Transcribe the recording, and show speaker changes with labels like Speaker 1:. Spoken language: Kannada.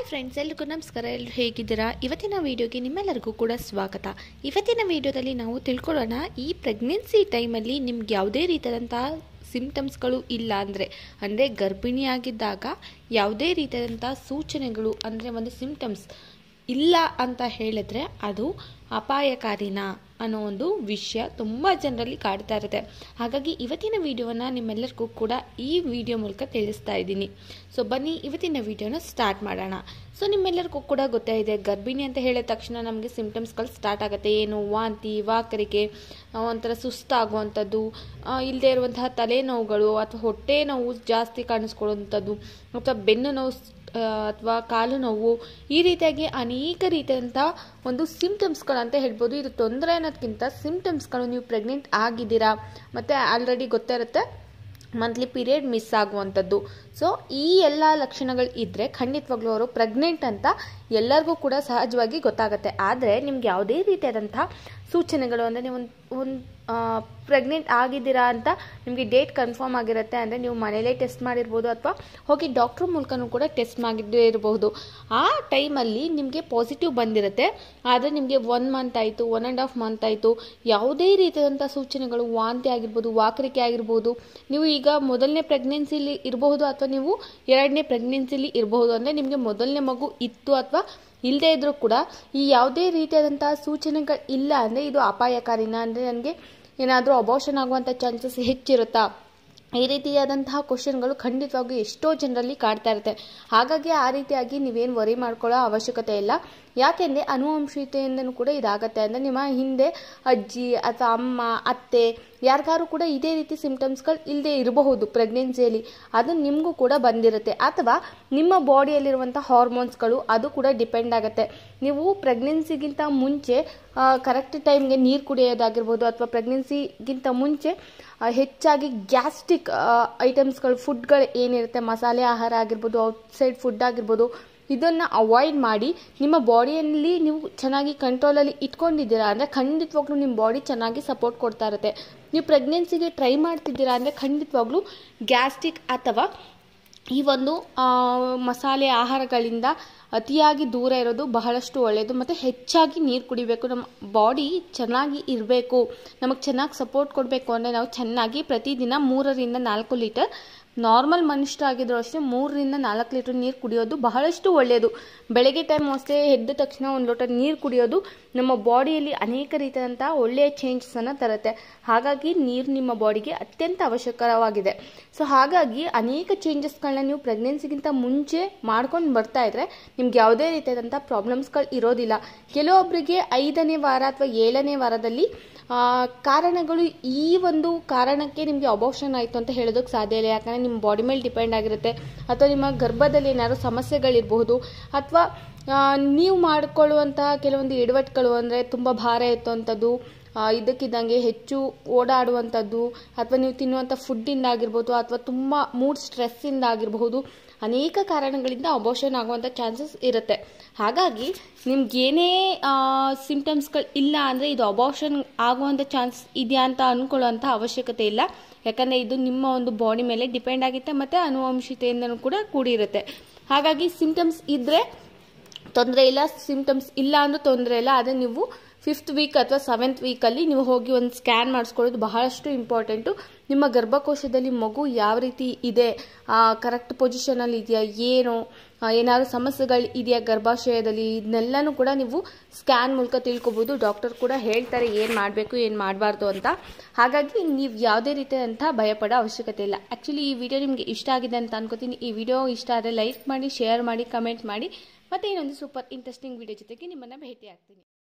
Speaker 1: ಹಾಯ್ ಫ್ರೆಂಡ್ಸ್ ಎಲ್ರಿಗೂ ನಮಸ್ಕಾರ ಎಲ್ಲರೂ ಹೇಗಿದ್ದೀರಾ ಇವತ್ತಿನ ವೀಡಿಯೋಗೆ ನಿಮ್ಮೆಲ್ಲರಿಗೂ ಕೂಡ ಸ್ವಾಗತ ಇವತ್ತಿನ ವೀಡಿಯೋದಲ್ಲಿ ನಾವು ತಿಳ್ಕೊಳ್ಳೋಣ ಈ ಪ್ರೆಗ್ನೆನ್ಸಿ ಟೈಮಲ್ಲಿ ನಿಮ್ಗೆ ಯಾವುದೇ ರೀತಿಯಾದಂತಹ ಸಿಂಪ್ಟಮ್ಸ್ಗಳು ಇಲ್ಲ ಅಂದರೆ ಅಂದರೆ ಗರ್ಭಿಣಿಯಾಗಿದ್ದಾಗ ಯಾವುದೇ ರೀತಿಯಾದಂಥ ಸೂಚನೆಗಳು ಅಂದರೆ ಒಂದು ಸಿಂಪ್ಟಮ್ಸ್ ಇಲ್ಲ ಅಂತ ಹೇಳಿದ್ರೆ ಅದು ಅಪಾಯಕಾರಿನ ಅನ್ನೋ ಒಂದು ವಿಷಯ ತುಂಬ ಜನರಲ್ಲಿ ಕಾಡ್ತಾ ಇರುತ್ತೆ ಹಾಗಾಗಿ ಇವತ್ತಿನ ವಿಡಿಯೋನ ನಿಮ್ಮೆಲ್ಲರಿಗೂ ಕೂಡ ಈ ವಿಡಿಯೋ ಮೂಲಕ ತಿಳಿಸ್ತಾ ಇದ್ದೀನಿ ಸೊ ಬನ್ನಿ ಇವತ್ತಿನ ವಿಡಿಯೋನ ಸ್ಟಾರ್ಟ್ ಮಾಡೋಣ ಸೊ ನಿಮ್ಮೆಲ್ಲರಿಗೂ ಕೂಡ ಗೊತ್ತೇ ಇದೆ ಗರ್ಭಿಣಿ ಅಂತ ಹೇಳಿದ ತಕ್ಷಣ ನಮಗೆ ಸಿಂಪ್ಟಮ್ಸ್ಗಳು ಸ್ಟಾರ್ಟ್ ಆಗುತ್ತೆ ಏನು ವಾಂತಿ ವಾಕರಿಕೆ ಒಂಥರ ಸುಸ್ತಾಗುವಂಥದ್ದು ಇಲ್ಲದೆ ಇರುವಂತಹ ತಲೆನೋವುಗಳು ಅಥವಾ ಹೊಟ್ಟೆ ನೋವು ಜಾಸ್ತಿ ಕಾಣಿಸ್ಕೊಳ್ಳುವಂಥದ್ದು ಅಥವಾ ಬೆನ್ನು ನೋವು ಅಥವಾ ಕಾಲು ನೋವು ಈ ರೀತಿಯಾಗಿ ಅನೇಕ ರೀತಿಯಾದಂಥ ಒಂದು ಸಿಂಪ್ಟಮ್ಸ್ಗಳಂತ ಹೇಳ್ಬೋದು ಇದು ತೊಂದರೆ ಅನ್ನೋದಕ್ಕಿಂತ ಸಿಂಪ್ಟಮ್ಸ್ಗಳು ನೀವು ಪ್ರೆಗ್ನೆಂಟ್ ಆಗಿದ್ದೀರಾ ಮತ್ತು ಆಲ್ರೆಡಿ ಗೊತ್ತೇ ಇರುತ್ತೆ ಮಂತ್ಲಿ ಪೀರಿಯಡ್ ಮಿಸ್ ಆಗುವಂಥದ್ದು ಸೊ ಈ ಎಲ್ಲ ಲಕ್ಷಣಗಳು ಇದ್ದರೆ ಖಂಡಿತವಾಗ್ಲೂ ಅವರು ಪ್ರೆಗ್ನೆಂಟ್ ಅಂತ ಎಲ್ಲರಿಗೂ ಕೂಡ ಸಹಜವಾಗಿ ಗೊತ್ತಾಗುತ್ತೆ ಆದರೆ ನಿಮ್ಗೆ ಯಾವುದೇ ರೀತಿಯಾದಂಥ ಸೂಚನೆಗಳು ಅಂದರೆ ನೀವು ಒಂದು ಒಂದು ಪ್ರೆಗ್ನೆಂಟ್ ಆಗಿದ್ದೀರಾ ಅಂತ ನಿಮಗೆ ಡೇಟ್ ಕನ್ಫರ್ಮ್ ಆಗಿರುತ್ತೆ ಅಂದರೆ ನೀವು ಮನೇಲೇ ಟೆಸ್ಟ್ ಮಾಡಿರ್ಬೋದು ಅಥವಾ ಹೋಗಿ ಡಾಕ್ಟ್ರ್ ಮೂಲಕನೂ ಕೂಡ ಟೆಸ್ಟ್ ಮಾಡಿದ್ದೇ ಇರಬಹುದು ಆ ಟೈಮಲ್ಲಿ ನಿಮಗೆ ಪಾಸಿಟಿವ್ ಬಂದಿರುತ್ತೆ ಆದರೆ ನಿಮಗೆ ಒನ್ ಮಂತ್ ಆಯಿತು ಒನ್ ಆ್ಯಂಡ್ ಹಾಫ್ ಮಂತ್ ಆಯಿತು ಯಾವುದೇ ರೀತಿಯಾದಂಥ ಸೂಚನೆಗಳು ವಾಂತಿ ಆಗಿರ್ಬೋದು ವಾಕರಿಕೆ ಆಗಿರ್ಬೋದು ನೀವು ಈಗ ಮೊದಲನೇ ಪ್ರೆಗ್ನೆನ್ಸಿಲಿ ಇರಬಹುದು ಅಥವಾ ನೀವು ಎರಡನೇ ಪ್ರೆಗ್ನೆನ್ಸಿಲಿ ಇರಬಹುದು ಅಂದರೆ ನಿಮಗೆ ಮೊದಲನೇ ಮಗು ಇತ್ತು ಅಥವಾ ಇಲ್ಲದೇ ಇದ್ದರೂ ಕೂಡ ಈ ಯಾವುದೇ ರೀತಿಯಾದಂಥ ಸೂಚನೆಗಳು ಇಲ್ಲ ಅಂದರೆ ಇದು ಅಪಾಯಕಾರಿನ ಅಂದರೆ ನನಗೆ ಏನಾದರೂ ಅಬೋಷನ್ ಆಗುವಂಥ ಚಾನ್ಸಸ್ ಹೆಚ್ಚಿರುತ್ತಾ ಈ ರೀತಿಯಾದಂತಹ ಕ್ವಶನ್ಗಳು ಖಂಡಿತವಾಗಿಯೂ ಎಷ್ಟೋ ಜನರಲ್ಲಿ ಕಾಡ್ತಾ ಇರುತ್ತೆ ಹಾಗಾಗಿ ಆ ರೀತಿಯಾಗಿ ನೀವೇನು ವರಿ ಮಾಡ್ಕೊಳ್ಳೋ ಅವಶ್ಯಕತೆ ಇಲ್ಲ ಯಾಕೆಂದರೆ ಅನುವಂಶೀಯತೆಯಿಂದನೂ ಕೂಡ ಇದಾಗತ್ತೆ ಅಂದರೆ ನಿಮ್ಮ ಹಿಂದೆ ಅಜ್ಜಿ ಅಥವಾ ಅಮ್ಮ ಅತ್ತೆ ಯಾರಿಗಾರು ಕೂಡ ಇದೇ ರೀತಿ ಸಿಂಪ್ಟಮ್ಸ್ಗಳು ಇಲ್ಲದೆ ಇರಬಹುದು ಪ್ರೆಗ್ನೆನ್ಸಿಯಲ್ಲಿ ಅದು ನಿಮಗೂ ಕೂಡ ಬಂದಿರುತ್ತೆ ಅಥವಾ ನಿಮ್ಮ ಬಾಡಿಯಲ್ಲಿರುವಂಥ ಹಾರ್ಮೋನ್ಸ್ಗಳು ಅದು ಕೂಡ ಡಿಪೆಂಡ್ ಆಗುತ್ತೆ ನೀವು ಪ್ರೆಗ್ನೆನ್ಸಿಗಿಂತ ಮುಂಚೆ ಕರೆಕ್ಟ್ ಟೈಮ್ಗೆ ನೀರು ಕುಡಿಯೋದಾಗಿರ್ಬೋದು ಅಥವಾ ಪ್ರೆಗ್ನೆನ್ಸಿಗಿಂತ ಮುಂಚೆ ಹೆಚ್ಚಾಗಿ ಗ್ಯಾಸ್ಟಿಕ್ ಐಟಮ್ಸ್ಗಳು ಫುಡ್ಗಳು ಏನಿರುತ್ತೆ ಮಸಾಲೆ ಆಹಾರ ಆಗಿರ್ಬೋದು ಔಟ್ಸೈಡ್ ಫುಡ್ ಆಗಿರ್ಬೋದು ಇದನ್ನು ಅವಾಯ್ಡ್ ಮಾಡಿ ನಿಮ್ಮ ಬಾಡಿಯಲ್ಲಿ ನೀವು ಚೆನ್ನಾಗಿ ಕಂಟ್ರೋಲಲ್ಲಿ ಇಟ್ಕೊಂಡಿದ್ದೀರಾ ಅಂದರೆ ಖಂಡಿತವಾಗ್ಲೂ ನಿಮ್ಮ ಬಾಡಿ ಚೆನ್ನಾಗಿ ಸಪೋರ್ಟ್ ಕೊಡ್ತಾ ಇರುತ್ತೆ ನೀವು ಪ್ರೆಗ್ನೆನ್ಸಿಗೆ ಟ್ರೈ ಮಾಡ್ತಿದ್ದೀರಾ ಅಂದರೆ ಖಂಡಿತವಾಗ್ಲೂ ಗ್ಯಾಸ್ಟಿಕ್ ಅಥವಾ ಈ ಒಂದು ಮಸಾಲೆ ಆಹಾರಗಳಿಂದ ಅತಿಯಾಗಿ ದೂರ ಇರೋದು ಬಹಳಷ್ಟು ಒಳ್ಳೆಯದು ಮತ್ತು ಹೆಚ್ಚಾಗಿ ನೀರು ಕುಡಿಬೇಕು ನಮ್ಮ ಬಾಡಿ ಚೆನ್ನಾಗಿ ಇರಬೇಕು ನಮಗೆ ಚೆನ್ನಾಗಿ ಸಪೋರ್ಟ್ ಕೊಡಬೇಕು ಅಂದರೆ ನಾವು ಚೆನ್ನಾಗಿ ಪ್ರತಿದಿನ ಮೂರರಿಂದ ನಾಲ್ಕು ಲೀಟರ್ ನಾರ್ಮಲ್ ಮನುಷ್ಯ ಅಷ್ಟೇ ಮೂರರಿಂದ ನಾಲ್ಕು ಲೀಟರ್ ನೀರು ಕುಡಿಯೋದು ಬಹಳಷ್ಟು ಒಳ್ಳೆಯದು ಬೆಳಗ್ಗೆ ಟೈಮ್ ಅಷ್ಟೇ ಎದ್ದ ತಕ್ಷಣ ಒಂದು ಲೋಟ ನೀರು ಕುಡಿಯೋದು ನಮ್ಮ ಬಾಡಿಯಲ್ಲಿ ಅನೇಕ ರೀತಿಯಾದಂಥ ಒಳ್ಳೆಯ ಚೇಂಜಸನ್ನು ತರುತ್ತೆ ಹಾಗಾಗಿ ನೀರು ನಿಮ್ಮ ಬಾಡಿಗೆ ಅತ್ಯಂತ ಅವಶ್ಯಕವಾಗಿದೆ ಸೊ ಹಾಗಾಗಿ ಅನೇಕ ಚೇಂಜಸ್ಗಳನ್ನ ನೀವು ಪ್ರೆಗ್ನೆನ್ಸಿಗಿಂತ ಮುಂಚೆ ಮಾಡ್ಕೊಂಡು ಬರ್ತಾ ಇದ್ರೆ ನಿಮ್ಗೆ ಯಾವುದೇ ರೀತಿಯಾದಂಥ ಪ್ರಾಬ್ಲಮ್ಸ್ಗಳು ಇರೋದಿಲ್ಲ ಕೆಲವೊಬ್ಬರಿಗೆ ಐದನೇ ವಾರ ಅಥವಾ ಏಳನೇ ವಾರದಲ್ಲಿ ಕಾರಣಗಳು ಈ ಒಂದು ಕಾರಣಕ್ಕೆ ನಿಮಗೆ ಅಬೋಷನ್ ಆಯಿತು ಅಂತ ಹೇಳೋದಕ್ಕೆ ಸಾಧ್ಯ ಇಲ್ಲ ಯಾಕಂದರೆ ನಿಮ್ಮ ಬಾಡಿ ಮೇಲೆ ಡಿಪೆಂಡ್ ಆಗಿರುತ್ತೆ ಅಥವಾ ನಿಮ್ಮ ಗರ್ಭದಲ್ಲಿ ಏನಾದರೂ ಸಮಸ್ಯೆಗಳಿರಬಹುದು ಅಥವಾ ನೀವು ಮಾಡಿಕೊಳ್ಳುವಂತಹ ಕೆಲವೊಂದು ಎಡವಟ್ಟುಗಳು ಅಂದರೆ ತುಂಬ ಭಾರ ಎತ್ತುವಂಥದ್ದು ಇದಕ್ಕಿದ್ದಂಗೆ ಹೆಚ್ಚು ಓಡಾಡುವಂಥದ್ದು ಅಥವಾ ನೀವು ತಿನ್ನುವಂಥ ಫುಡ್ಡಿಂದ ಆಗಿರ್ಬೋದು ಅಥವಾ ತುಂಬ ಮೂಡ್ ಸ್ಟ್ರೆಸ್ಸಿಂದ ಆಗಿರಬಹುದು ಅನೇಕ ಕಾರಣಗಳಿಂದ ಅಬೋಷನ್ ಆಗುವಂಥ ಚಾನ್ಸಸ್ ಇರುತ್ತೆ ಹಾಗಾಗಿ ನಿಮ್ಗೇನೇ ಸಿಂಪ್ಟಮ್ಸ್ಗಳು ಇಲ್ಲ ಅಂದರೆ ಇದು ಅಬೋಷನ್ ಆಗುವಂಥ ಚಾನ್ಸ್ ಇದೆಯಾ ಅಂತ ಅಂದ್ಕೊಳ್ಳುವಂಥ ಅವಶ್ಯಕತೆ ಇಲ್ಲ ಯಾಕಂದರೆ ಇದು ನಿಮ್ಮ ಒಂದು ಬಾಡಿ ಮೇಲೆ ಡಿಪೆಂಡ್ ಆಗುತ್ತೆ ಮತ್ತು ಅನುವಂಶಿತೆಯಿಂದನೂ ಕೂಡ ಕೂಡಿರುತ್ತೆ ಹಾಗಾಗಿ ಸಿಂಪ್ಟಮ್ಸ್ ಇದ್ದರೆ ತೊಂದರೆ ಇಲ್ಲ ಸಿಂಪ್ಟಮ್ಸ್ ಇಲ್ಲ ಅಂದರೂ ತೊಂದರೆ ಇಲ್ಲ ಆದರೆ ನೀವು ಫಿಫ್ತ್ ವೀಕ್ ಅಥವಾ ಸೆವೆಂತ್ ವೀಕಲ್ಲಿ ನೀವು ಹೋಗಿ ಒಂದು ಸ್ಕ್ಯಾನ್ ಮಾಡಿಸ್ಕೊಳ್ಳೋದು ಬಹಳಷ್ಟು ಇಂಪಾರ್ಟೆಂಟು ನಿಮ್ಮ ಗರ್ಭಕೋಶದಲ್ಲಿ ಮಗು ಯಾವ ರೀತಿ ಇದೆ ಕರೆಕ್ಟ್ ಪೊಸಿಷನಲ್ಲಿ ಇದೆಯಾ ಏನು ಏನಾದರೂ ಸಮಸ್ಯೆಗಳು ಇದೆಯಾ ಗರ್ಭಾಶಯದಲ್ಲಿ ಇದನ್ನೆಲ್ಲನೂ ಕೂಡ ನೀವು ಸ್ಕ್ಯಾನ್ ಮೂಲಕ ತಿಳ್ಕೊಬೋದು ಡಾಕ್ಟರ್ ಕೂಡ ಹೇಳ್ತಾರೆ ಏನು ಮಾಡಬೇಕು ಏನು ಮಾಡಬಾರ್ದು ಅಂತ ಹಾಗಾಗಿ ನೀವು ಯಾವುದೇ ರೀತಿಯಾದಂಥ ಭಯಪಡೋ ಅವಶ್ಯಕತೆ ಇಲ್ಲ ಆ್ಯಕ್ಚುಲಿ ಈ ವಿಡಿಯೋ ನಿಮಗೆ ಇಷ್ಟ ಆಗಿದೆ ಅಂತ ಅನ್ಕೋತೀನಿ ಈ ವಿಡಿಯೋ ಇಷ್ಟ ಆದರೆ ಲೈಕ್ ಮಾಡಿ ಶೇರ್ ಮಾಡಿ ಕಮೆಂಟ್ ಮಾಡಿ ಮತ್ತೆ ಇನ್ನೊಂದು ಸೂಪರ್ ಇಂಟ್ರೆಸ್ಟಿಂಗ್ ವಿಡಿಯೋ ಜೊತೆಗೆ ನಿಮ್ಮನ್ನು ಭೇಟಿ ಆಗ್ತೀನಿ